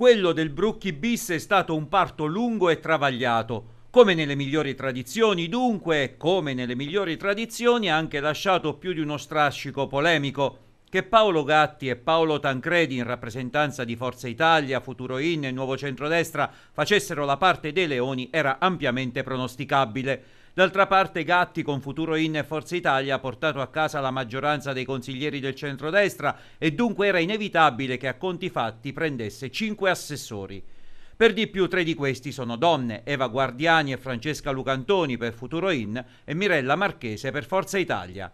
Quello del Brucchi bis è stato un parto lungo e travagliato. Come nelle migliori tradizioni, dunque, come nelle migliori tradizioni, ha anche lasciato più di uno strascico polemico che Paolo Gatti e Paolo Tancredi, in rappresentanza di Forza Italia, Futuro In e Nuovo Centrodestra, facessero la parte dei leoni era ampiamente pronosticabile. D'altra parte Gatti con Futuro In e Forza Italia ha portato a casa la maggioranza dei consiglieri del centrodestra e dunque era inevitabile che a conti fatti prendesse cinque assessori. Per di più tre di questi sono donne, Eva Guardiani e Francesca Lucantoni per Futuro In e Mirella Marchese per Forza Italia.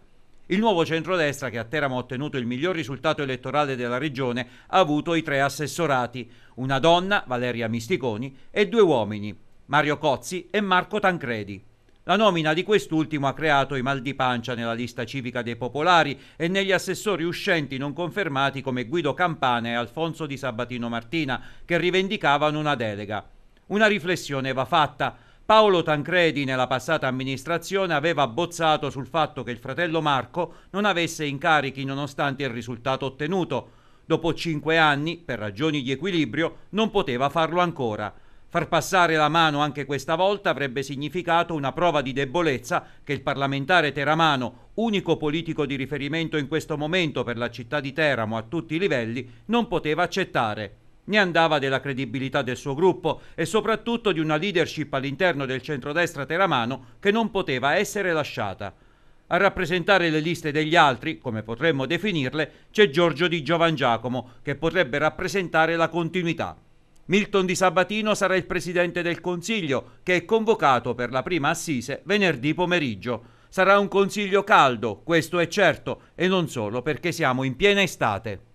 Il nuovo centrodestra, che a Teramo ha ottenuto il miglior risultato elettorale della regione, ha avuto i tre assessorati, una donna, Valeria Misticoni, e due uomini, Mario Cozzi e Marco Tancredi. La nomina di quest'ultimo ha creato i mal di pancia nella lista civica dei popolari e negli assessori uscenti non confermati come Guido Campana e Alfonso di Sabatino Martina, che rivendicavano una delega. Una riflessione va fatta. Paolo Tancredi nella passata amministrazione aveva bozzato sul fatto che il fratello Marco non avesse incarichi nonostante il risultato ottenuto. Dopo cinque anni, per ragioni di equilibrio, non poteva farlo ancora. Far passare la mano anche questa volta avrebbe significato una prova di debolezza che il parlamentare teramano, unico politico di riferimento in questo momento per la città di Teramo a tutti i livelli, non poteva accettare. Ne andava della credibilità del suo gruppo e soprattutto di una leadership all'interno del centrodestra teramano che non poteva essere lasciata. A rappresentare le liste degli altri, come potremmo definirle, c'è Giorgio di Giovan Giacomo, che potrebbe rappresentare la continuità. Milton Di Sabatino sarà il presidente del Consiglio, che è convocato per la prima assise venerdì pomeriggio. Sarà un consiglio caldo, questo è certo, e non solo perché siamo in piena estate.